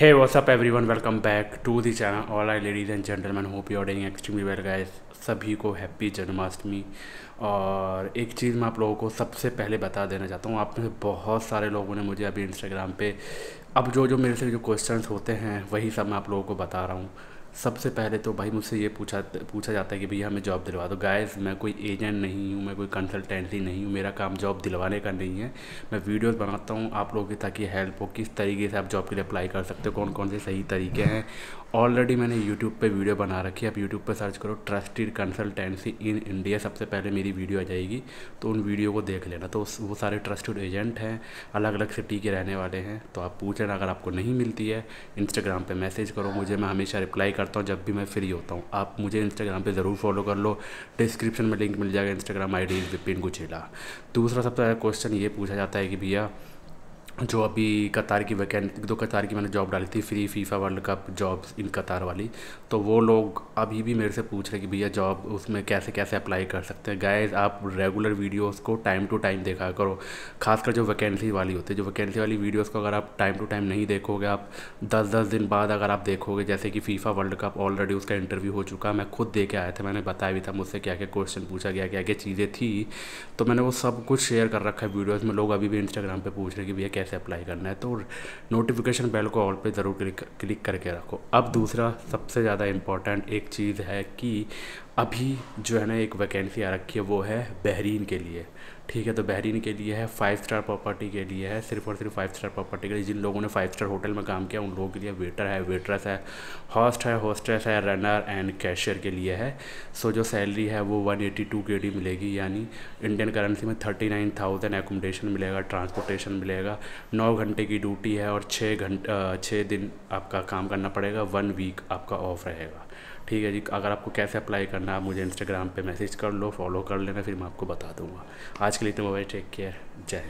hey what's up everyone welcome back to the channel all I ladies and gentleman hope you doing extremely well guys सभी को happy Janmashtami और एक चीज़ मैं आप लोगों को सबसे पहले बता देना चाहता हूँ आप बहुत सारे लोगों ने मुझे अभी इंस्टाग्राम पे अब जो जो मेरे से जो क्वेश्चन होते हैं वही सब मैं आप लोगों को बता रहा हूँ सबसे पहले तो भाई मुझसे ये पूछा पूछा जाता है कि भैया हमें जॉब दिलवा दो गाइस मैं कोई एजेंट नहीं हूँ मैं कोई कंसल्टेंसी नहीं हूँ मेरा काम जॉब दिलवाने का नहीं है मैं वीडियोस बनाता हूँ आप लोगों की ताकि हेल्प हो किस तरीके से आप जॉब के लिए अप्लाई कर सकते हो कौन कौन से सही तरीके हैं ऑलरेडी मैंने यूट्यूब पे वीडियो बना रखी है आप यूट्यूब पे सर्च करो ट्रस्टेड कंसल्टेंसी इन इंडिया सबसे पहले मेरी वीडियो आ जाएगी तो उन वीडियो को देख लेना तो वो सारे ट्रस्टेड एजेंट हैं अलग अलग सिटी के रहने वाले हैं तो आप पूछ लेना अगर आपको नहीं मिलती है इंस्टाग्राम पर मैसेज करो मुझे मैं हमेशा रिप्लाई करता हूँ जब भी मैं फ्री होता हूँ आप मुझे इंस्टाग्राम पर ज़रूर फॉलो कर लो डिस्क्रिप्शन में लिंक मिल जाएगा Instagram I D Vipin Guchela दूसरा सबसे पहला क्वेश्चन ये पूछा जाता है कि भैया जो अभी कतार की वैकेंट दो कतार की मैंने जॉब डाली थी free FIFA World Cup job in Qatar वाली तो वो लोग अभी भी मेरे से पूछ रहे कि भैया जॉब उसमें कैसे कैसे अप्लाई कर सकते हैं गायज़ आप रेगुलर वीडियोस को टाइम टू टाइम देखा करो खासकर जो वैकेंसी वाली होती है जो वैकेंसी वाली वीडियोस को अगर आप टाइम टू टाइम नहीं देखोगे आप दस दस दिन बाद अगर आप देखोगे जैसे कि फीफा वर्ल्ड कप ऑलरेडी उसका इंटरव्यू हो चुका मैं खुद दे के आया था मैंने बताया भी था मुझसे क्या क्या क्वेश्चन पूछा गया क्या क्या चीज़ें थी तो मैंने वो सब कुछ शेयर कर रखा है वीडियोज़ में लोग अभी भी इंस्टाग्राम पर पूछ रहे कि भैया कैसे अप्लाई करना है तो नोटिफिकेशन बेल को ऑल पे ज़रूर क्लिक क्लिक करके रखो अब दूसरा सबसे ज़्यादा इम्पॉर्टेंट एक चीज़ है कि अभी जो है ना एक वैकेंसी आ रखी है वो है बहरीन के लिए ठीक है तो बहरीन के लिए है फाइव स्टार प्रॉपर्टी के लिए है सिर्फ और सिर्फ फाइव स्टार प्रॉपर्टी के लिए जिन लोगों ने फाइव स्टार होटल में काम किया उन लोगों के लिए वेटर है वेटरस है हॉस्ट है होस्टेस है रनर एंड कैशियर के लिए है सो जो सैलरी है वो one eighty two K D मिलेगी यानी इंडियन करेंसी में थर्टी नाइन थाउजेंड एकोमोडेशन मिलेगा ट्रांसपोर्टेशन मिलेगा नौ घंटे की ड्यूटी है और छः घंटे छः दिन आपका काम करना पड़ेगा वन वीक आपका ऑफ रहेगा ठीक है जी अगर आपको कैसे अप्लाई करना आप मुझे इंस्टाग्राम पे मैसेज कर लो फॉलो कर लेना फिर मैं आपको बता दूंगा आज के लिए तो मोबाइल टेक केयर जय